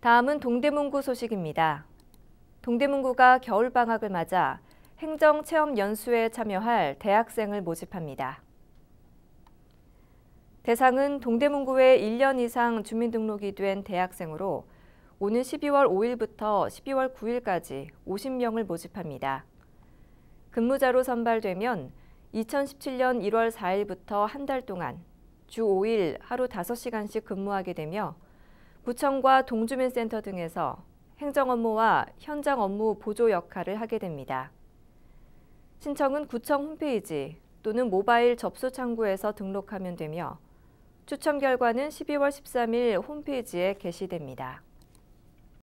다음은 동대문구 소식입니다. 동대문구가 겨울방학을 맞아 행정체험연수에 참여할 대학생을 모집합니다. 대상은 동대문구에 1년 이상 주민등록이 된 대학생으로 오는 12월 5일부터 12월 9일까지 50명을 모집합니다. 근무자로 선발되면 2017년 1월 4일부터 한 달 동안 주 5일 하루 5시간씩 근무하게 되며 구청과 동주민센터 등에서 행정 업무와 현장 업무 보조 역할을 하게 됩니다. 신청은 구청 홈페이지 또는 모바일 접수 창구에서 등록하면 되며 추첨 결과는 12월 13일 홈페이지에 게시됩니다.